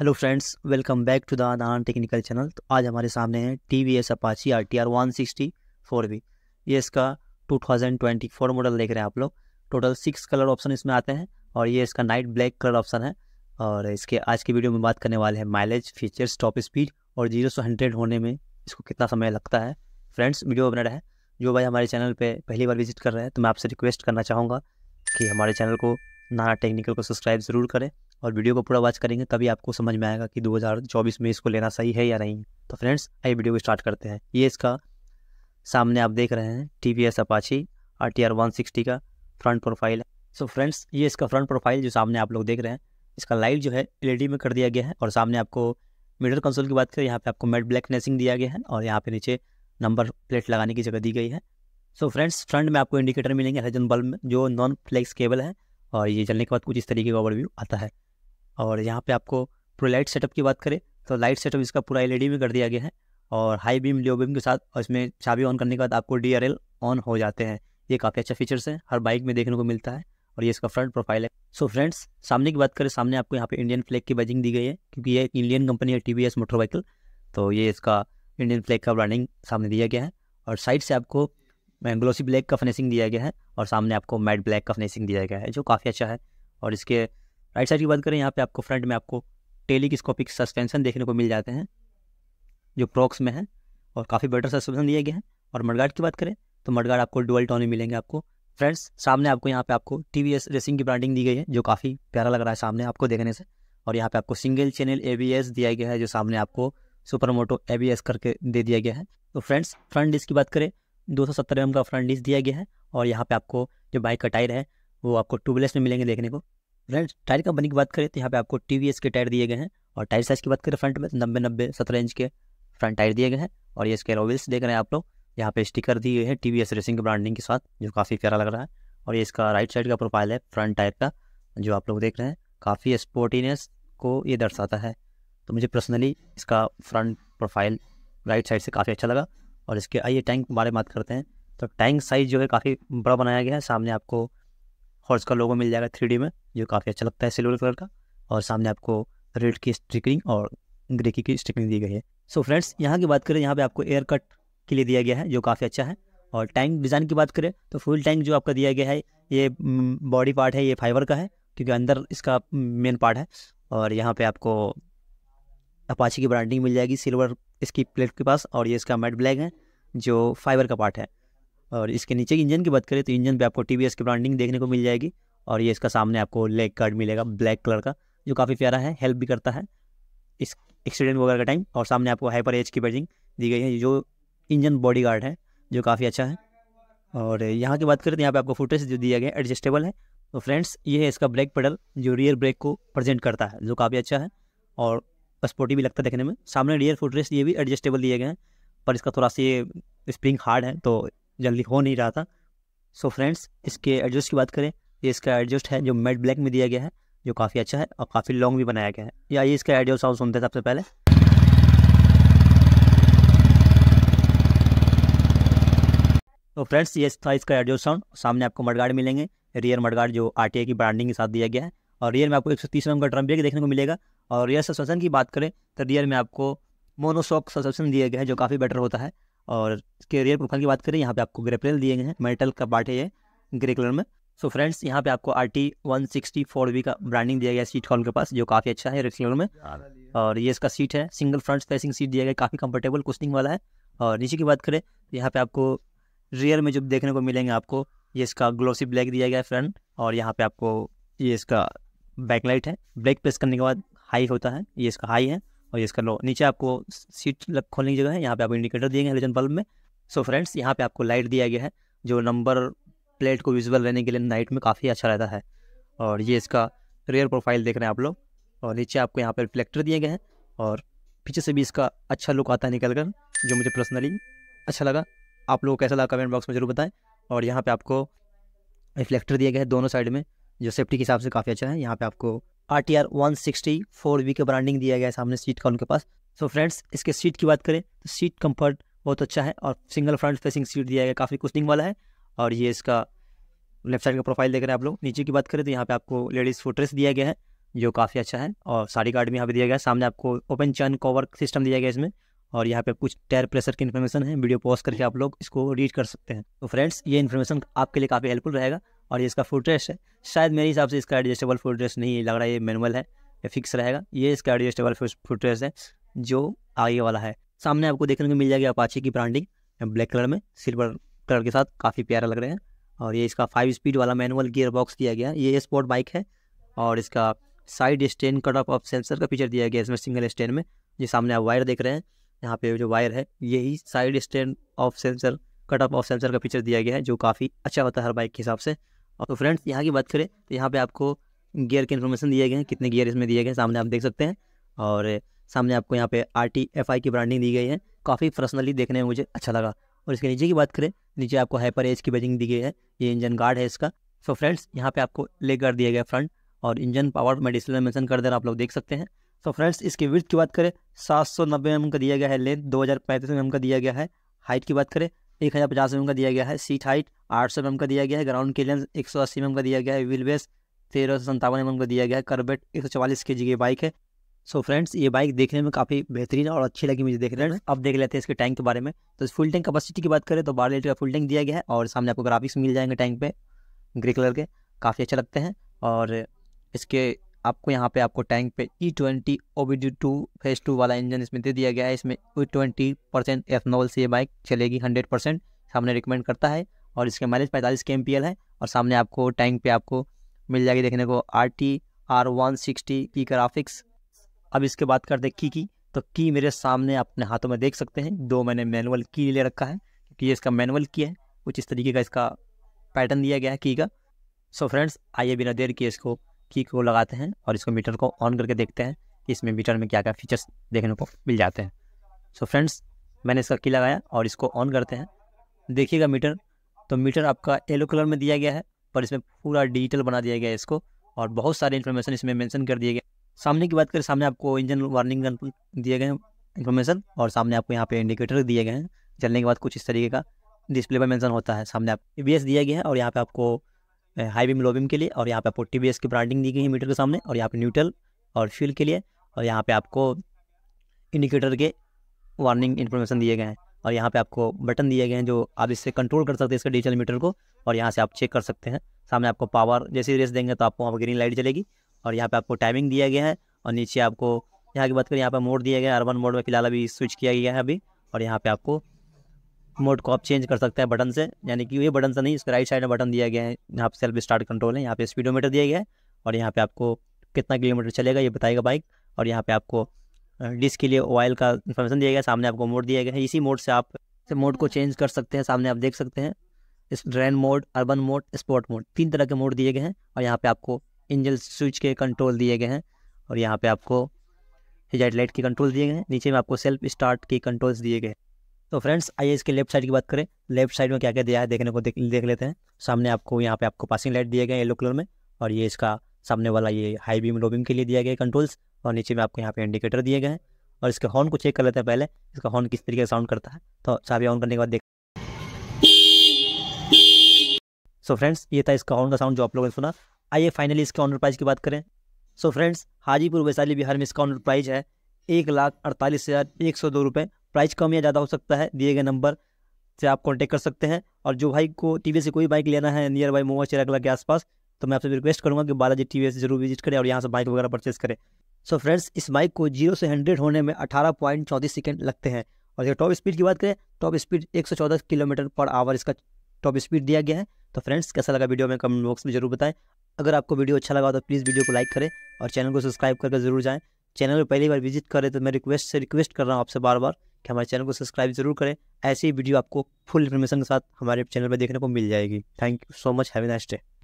Hello friends welcome back to the Aadan technical channel तो आज हमारे सामने है T V S Apache R T R one sixty four B ये इसका two thousand twenty four model देख रहे हैं आप लोग टोटल सिक्स कलर ऑप्शन इसमें आते हैं और ये इसका नाइट ब्लैक कलर ऑप्शन है और इसके आज की वीडियो में बात करने वाले हैं माइलेज फीचर्स टॉप स्पीड और जीरो सौ हंड्रेड होने में इसको कितना समय लगता है फ्रेंड्स वीडियो बना रहे हैं जो भाई हमारे चैनल पर पहली बार विजिट कर रहे हैं तो मैं आपसे रिक्वेस्ट करना चाहूँगा कि हमारे चैनल को नाना टेक्निकल को सब्सक्राइब ज़रूर करें और वीडियो को पूरा वॉच करेंगे तभी आपको समझ में आएगा कि 2024 में इसको लेना सही है या नहीं तो फ्रेंड्स आइए वीडियो को स्टार्ट करते हैं ये इसका सामने आप देख रहे हैं T V S Apache R T R one sixty का front profile so so friends ये इसका फ्रंट प्रोफाइल जो सामने आप लोग देख रहे हैं इसका लाइट जो है एल e में कर दिया गया है और सामने आपको मिडल कंसोल की बात करें यहाँ पर आपको मेट ब्लैक नेसिंग दिया गया है और यहाँ पर नीचे नंबर प्लेट लगाने की जगह दी गई है सो फ्रेंड्स फ्रंट में आपको इंडिकेटर मिलेंगे हेजन बल्ब जो नॉन फ्लेक्स केबल है और ये चलने के बाद कुछ इस तरीके का ओवरव्यू आता है और यहाँ पे आपको पूरे लाइट सेटअप की बात करें तो लाइट सेटअप इसका पूरा एल में e कर दिया गया है और हाई बीम लो बीम के साथ और इसमें चाबी ऑन करने के बाद आपको डी ऑन हो जाते हैं ये काफ़ी अच्छा फीचर्स है हर बाइक में देखने को मिलता है और ये इसका फ्रंट प्रोफाइल है सो so फ्रेंड्स सामने की बात करें सामने आपको यहाँ पे इंडियन फ्लैग की बैजिंग दी गई है क्योंकि ये एक इंडियन कंपनी है टी वी मोटर व्हीकल तो ये इसका इंडियन फ्लैग का ब्रांडिंग सामने दिया गया है और साइड से आपको ग्लोसी ब्लैक का फिनिशिंग दिया गया है और सामने आपको मैट ब्लैक का फिनिशिंग दिया गया है जो काफ़ी अच्छा है और इसके राइट साइड की बात करें यहाँ पे आपको फ्रंट में आपको टेलीस्कोपिक सस्पेंशन देखने को मिल जाते हैं जो प्रोक्स में है और काफ़ी बेटर सस्पेंशन दिया गया है और मडगार्ड की बात करें तो मडगार्ड आपको डुअल टॉन में मिलेंगे आपको फ्रेंड्स सामने आपको यहाँ पे आपको टी रेसिंग की ब्रांडिंग दी गई है जो काफ़ी प्यारा लग रहा है सामने आपको देखने से और यहाँ पे आपको सिंगल चैनल ए दिया गया है जो सामने आपको सुपर मोटो ए करके दे दिया गया है तो फ्रेंड्स फ्रंट डिस्क की बात करें दो सौ का फ्रंट डिस्क दिया गया है और यहाँ पे आपको जो बाइक का टायर है वो आपको ट्यूबलेस में मिलेंगे देखने को फ्रेंड टायर कंपनी की बात करें तो यहाँ पे आपको टी के टायर दिए गए हैं और टायर साइज़ की बात करें फ्रंट में तो नब्बे नब्बे सत्रह इंच के फ्रंट टायर दिए गए हैं और ये इसके रोविल्स देख रहे हैं आप लोग यहाँ पे स्टिकर दिए हैं टी रेसिंग के ब्रांडिंग के साथ जो काफ़ी प्यारा लग रहा है और ये इसका राइट साइड का प्रोफाइल है फ्रंट टायर का जो आप लोग देख रहे हैं काफ़ी स्पोर्टीनेस को ये दर्शाता है तो मुझे पर्सनली इसका फ्रंट प्रोफाइल राइट साइड से काफ़ी अच्छा लगा और इसके आइए टैंक के बारे में बात करते हैं तो टैंक साइज़ जो है काफ़ी बड़ा बनाया गया है सामने आपको हॉर्स का लोगो मिल जाएगा थ्री में जो काफ़ी अच्छा लगता है सिल्वर कलर का और सामने आपको रेड की स्टिकरिंग और ग्रे की स्टिकरिंग दी गई है सो फ्रेंड्स यहाँ की बात करें यहाँ पर आपको एयर कट के लिए दिया गया है जो काफ़ी अच्छा है और टैंक डिज़ाइन की बात करें तो फुल टैंक जो आपका दिया गया है ये बॉडी mm, पार्ट है ये फाइबर का है क्योंकि अंदर इसका मेन mm, पार्ट है और यहाँ पे आपको अपाची की ब्रांडिंग मिल जाएगी सिल्वर इसकी प्लेट के पास और ये इसका मेट ब्लैक है जो फाइबर का पार्ट है और इसके नीचे इंजन की बात करें तो इंजन पे आपको टी की ब्रांडिंग देखने को मिल जाएगी और ये इसका सामने आपको लेग कार्ड मिलेगा ब्लैक कलर का जो काफ़ी प्यारा है हेल्प भी करता है इस एक्सीडेंट वगैरह का टाइम और सामने आपको हाइपर एज की बैटिंग दी गई है जो इंजन बॉडी गार्ड है जो काफ़ी अच्छा है और यहाँ की बात करें तो यहाँ पे आपको फुटेज जो दिया गया एडजस्टेबल है तो फ्रेंड्स ये है इसका ब्रेक पेडल जो रियर ब्रेक को प्रेजेंट करता है जो काफ़ी अच्छा है और स्पोर्टी भी लगता है देखने में सामने रियर फुटरेस्ट ये भी एडजस्टेबल दिए गए हैं पर इसका थोड़ा सा ये स्प्रिंग हार्ड है तो जल्दी हो नहीं रहा था सो so फ्रेंड्स इसके एडजस्ट की बात करें ये इसका एडजस्ट है जो मेड ब्लैक में दिया गया है जो काफ़ी अच्छा है और काफ़ी लॉन्ग भी बनाया गया है या ये इसका एडियो साउंड सुनते हैं सबसे पहले तो फ्रेंड्स ये था इसका एडियो साउंड सामने आपको मडगार्ड मिलेंगे रियर मडगार्ड जो आर की ब्रांडिंग के साथ दिया गया है और रियर में आपको एक सौ का ड्रम ब्रेक देखने को मिलेगा और रियर सस्पेंशन की बात करें तो रियर में आपको मोनोसॉक सस्पेंशन दिया गया है जो काफ़ी बेटर होता है और इसके रियर प्रोफाइल की बात करें यहाँ पे आपको ग्रेपरेल दिए गए हैं मेटल का पार्ट है ये ग्रे कलर में सो फ्रेंड्स यहाँ पे आपको R T one sixty four V का ब्रांडिंग दिया गया सीट कॉल के पास जो काफ़ी अच्छा है रेक्सिलर में और ये इसका सीट है सिंगल फ्रंट स्पेसिंग सीट दिया गया काफ़ी कंफर्टेबल कुशनिंग वाला है और नीचे की बात करें तो यहाँ पे आपको रियर में जो देखने को मिलेंगे आपको ये इसका ग्लोसी ब्लैक दिया गया है फ्रंट और यहाँ पे आपको ये इसका बैकलाइट है ब्लैक प्रेस करने के बाद हाई होता है ये इसका हाई है और ये इसका लो नीचे आपको सीट लग खोलने की जगह है यहाँ पे आपको इंडिकेटर दिए गए हेलोजन बल्ब में सो फ्रेंड्स यहाँ पे आपको लाइट दिया गया है जो नंबर प्लेट को विजिबल रहने के लिए नाइट में काफ़ी अच्छा रहता है और ये इसका रेयर प्रोफाइल देख रहे हैं आप लोग और नीचे आपको यहाँ पर रिफ्लेक्टर दिए गए हैं और पीछे से भी इसका अच्छा लुक आता है निकल कर जो मुझे पर्सनली अच्छा लगा आप लोगों को कैसा लगा कमेंट बॉक्स में ज़रूर बताएं और यहाँ पे आपको रिफ्लेक्टर दिए गए हैं दोनों साइड में जो सेफ्टी के हिसाब से काफ़ी अच्छा है यहाँ पे आपको R T R one sixty four V का ब्रांडिंग दिया गया है सामने सीट का उनके पास सो so फ्रेंड्स इसके सीट की बात करें तो सीट कम्फर्ट बहुत अच्छा है और सिंगल फ्रंट फेसिंग सीट दिया गया काफ़ी कुछ वाला है और ये इसका लेफ्ट साइड का प्रोफाइल देख रहे हैं आप लोग नीचे की बात करें तो यहाँ पे आपको लेडीज़ फुटरेस दिया गया है जो काफ़ी अच्छा है और साड़ी कार्ड भी यहाँ पे दिया गया है सामने आपको ओपन चैन कवर सिस्टम दिया गया है इसमें और यहाँ पे कुछ टायर प्रेशर की इन्फॉर्मेशन है वीडियो पॉज करके आप लोग इसको रीड कर सकते हैं तो फ्रेंड्स ये इन्फॉर्मेशन आपके लिए काफ़ी हेल्पफुल रहेगा और ये इसका फुटरेस है शायद मेरे हिसाब से इसका एडजस्टेबल फुटरेस नहीं लग रहा है ये मैनुअल है या फिक्स रहेगा ये इसका एडजस्टेबल फुटरेस है जो आगे वाला है सामने आपको देखने को मिल जाएगी अपाची की ब्रांडिंग ब्लैक कलर में सिल्वर कलर के साथ काफ़ी प्यारा लग रहे हैं और ये इसका फाइव स्पीड वाला मैनुअल गियर बॉक्स दिया गया ये स्पोर्ट बाइक है और इसका side stand cut off sensor का फीचर दिया गया इसमें सिंगल स्टेन में ये सामने आप वायर देख रहे हैं यहाँ पे जो वायर है यही side stand off sensor cut off off sensor का फीचर दिया गया है जो काफ़ी अच्छा होता है हर बाइक के हिसाब से और तो फ्रेंड्स यहाँ की बात करें तो यहाँ पे आपको गियर के इन्फॉर्मेशन दिए गए हैं कितने गियर इसमें दिए गए हैं सामने आप देख सकते हैं और सामने आपको यहाँ पे आर टी एफ आई की ब्रांडिंग दी गई है काफ़ी पर्सनली देखने में मुझे अच्छा लगा और इसके नीचे की बात करें नीचे आपको हाइपर एज की बेजिंग दी गई है ये इंजन गार्ड है इसका सो फ्रेंड्स यहाँ पे आपको ले कर दिया गया फ्रंट और इंजन पावर मैं डिस्प्ले कर दे आप लोग देख सकते हैं सो फ्रेंड्स इसकी विर्थ की बात करें सात सौ नब्बे एम mm का दिया गया है लेंथ दो हज़ार पैंतीस एम mm का दिया गया है हाइट की बात करें एक हज़ार पचास एम mm का दिया गया है सीट हाइट आठ सौ एम का दिया गया है ग्राउंड क्लियरेंस एक सौ अस्सी एम का दिया गया है व्हील बेस तेरह सौ संतावन एम का दिया गया है करबेट एक सौ चवालीस के जी की बाइक है सो so फ्रेंड्स ये बाइक देखने में काफ़ी बेहतरीन और अच्छी लगी मुझे रहे हैं हम्म। अब देख लेते हैं इसके टैंक के बारे में तो इस फुल टैंक कपैसिटी की बात करें तो बारह लीटर का फुल टैंक दिया गया है और सामने आपको ग्राफिक्स मिल जाएंगे टैंक पे ग्रे कलर के काफ़ी अच्छे लगते हैं और इसके आपको यहाँ पे आपको टैंक पे E twenty O B D two phase two वाला इंजन इसमें दे दिया गया है इसमें ट्वेंटी परसेंट एथनॉल से ये बाइक चलेगी हंड्रेड परसेंट सामने रिकमेंड करता है और इसके माइलेज पैंतालीस के एम पी एल है और सामने आपको टैंक पर आपको मिल जाएगी देखने को R T R one sixty की ग्राफिक्स अब इसके बाद करते की की तो की मेरे सामने अपने हाथों में देख सकते हैं दो मैंने मैनुअल की ले रखा है क्योंकि ये इसका मैनुअल की है कुछ इस तरीके का इसका पैटर्न दिया गया है की का सो फ्रेंड्स आइए बिना देर के इसको की को लगाते हैं और इसको मीटर को ऑन करके देखते हैं कि इसमें मीटर में क्या क्या फीचर्स देखने को मिल जाते हैं सो फ्रेंड्स मैंने इसका की लगाया और इसको ऑन करते हैं देखिएगा मीटर तो मीटर आपका येलो कलर में दिया गया है पर इसमें पूरा डिजिटल बना दिया गया है इसको और बहुत सारे इन्फॉर्मेशन इसमें मेंशन कर दिए गए सामने की बात करें सामने आपको इंजन वार्निंग दिए गए इन्फॉर्मेशन और सामने आपको यहाँ पे इंडिकेटर दिए गए हैं चलने के बाद कुछ इस तरीके का डिस्प्ले पर मेंशन होता है सामने आप ई दिया गया है और यहाँ पे आपको हाई बीम लो बीम के लिए और यहाँ पे आपको टी की ब्रांडिंग दी गई है मीटर के सामने और यहाँ पे न्यूट्रल और फ्यूल के लिए और यहाँ पे आपको इंडिकेटर के वार्निंग इन्फॉर्मेशन दिए गए हैं और यहाँ पे आपको बटन दिए गए हैं जो आप इससे कंट्रोल कर सकते हैं इसके डिजिटल मीटर को और यहाँ से आप चेक कर सकते हैं सामने आपको पावर जैसे रेस देंगे तो आपको वहाँ पर ग्रीन लाइट चलेगी और यहाँ पे आपको टाइमिंग दिया गया है और नीचे आपको यहाँ की बात करें यहाँ पर मोड दिया गया है अर्बन मोड में फिलहाल अभी स्विच किया गया है अभी और यहाँ पर आपको मोड को आप चेंज कर सकते हैं बटन से यानी कि ये बटन से नहीं इसका राइट साइड में बटन दिया गया है यहाँ पर सेल्फ स्टार्ट कंट्रोल है यहाँ पे स्पीडोमीटर दिया गया है और यहाँ पे आपको कितना किलोमीटर चलेगा ये बताएगा बाइक और यहाँ पर आपको डिस्क के लिए ऑयल का इन्फॉर्मेशन दिया गया सामने आपको मोड दिया गया है इसी मोड से आप मोड को चेंज कर सकते हैं सामने आप देख सकते हैं इस rain mode urban mode sport mode तीन तरह के मोड दिए गए हैं और यहाँ पे आपको इंजन स्विच के कंट्रोल दिए गए हैं और यहाँ पे आपको हेजाइट लाइट के कंट्रोल दिए गए हैं नीचे में आपको सेल्फ स्टार्ट के कंट्रोल्स दिए गए तो फ्रेंड्स आइए इसके लेफ्ट साइड की बात करें लेफ्ट साइड में क्या क्या दिया है देखने को देख, देख लेते हैं सामने आपको यहाँ पे आपको पासिंग लाइट दिए गए येलो कलर में और ये इसका सामने वाला ये हाई बीम लो बीम के लिए दिया गया कंट्रोल्स और नीचे में आपको यहाँ पे इंडिकेटर दिए गए हैं और इसके हॉर्न को चेक कर लेते हैं पहले इसका हॉर्न किस तरीके का साउंड करता है तो चाबी ऑन करने के बाद देख सो फ्रेंड्स ये था इसका हॉर्न का साउंड जो आप लोगों ने सुना आइए फाइनली इसके ऑनर प्राइज़ की बात करें सो फ्रेंड्स हाजीपुर वैशाली बिहार में इसका ऑनर प्राइज़ है एक लाख अड़तालीस हज़ार एक सौ दो रुपये प्राइज़ कम या ज़्यादा हो सकता है दिए गए नंबर से आप कॉन्टेक्ट कर सकते हैं और जो भाई को टी से कोई बाइक लेना है नियर बाई मोवा चिरागला के आसपास तो मैं आपसे रिक्वेस्ट करूँगा कि बालाजी टी से जरूर विजिट करें और यहाँ से बाइक वगैरह परचेज़ करें सो so फ्रेंड्स इस बाइक को जीरो से हंड्रेड होने में अठारह पॉइंट चौंतीस सेकेंड लगते हैं और अगर टॉप स्पीड की बात करें टॉप स्पीड एक सौ चौदह किलोमीटर पर आवर इसका टॉप स्पीड दिया गया है तो फ्रेंड्स कैसा लगा वीडियो में कमेंट बॉक्स में जरूर बताएं अगर आपको वीडियो अच्छा लगा तो प्लीज़ वीडियो को लाइक करें और चैनल को सब्सक्राइब करके जरूर जाएँ चैनल पर पहली बार विजिट करें तो मैं रिक्वेस्ट से रिक्वेस्ट कर रहा हूँ आपसे बार बार कि हमारे चैनल को सब्सक्राइब जरूर करें ऐसी वीडियो आपको फुल इन्फॉर्मेशन के साथ हमारे चैनल पर देखने को मिल जाएगी thank you so much have a nice day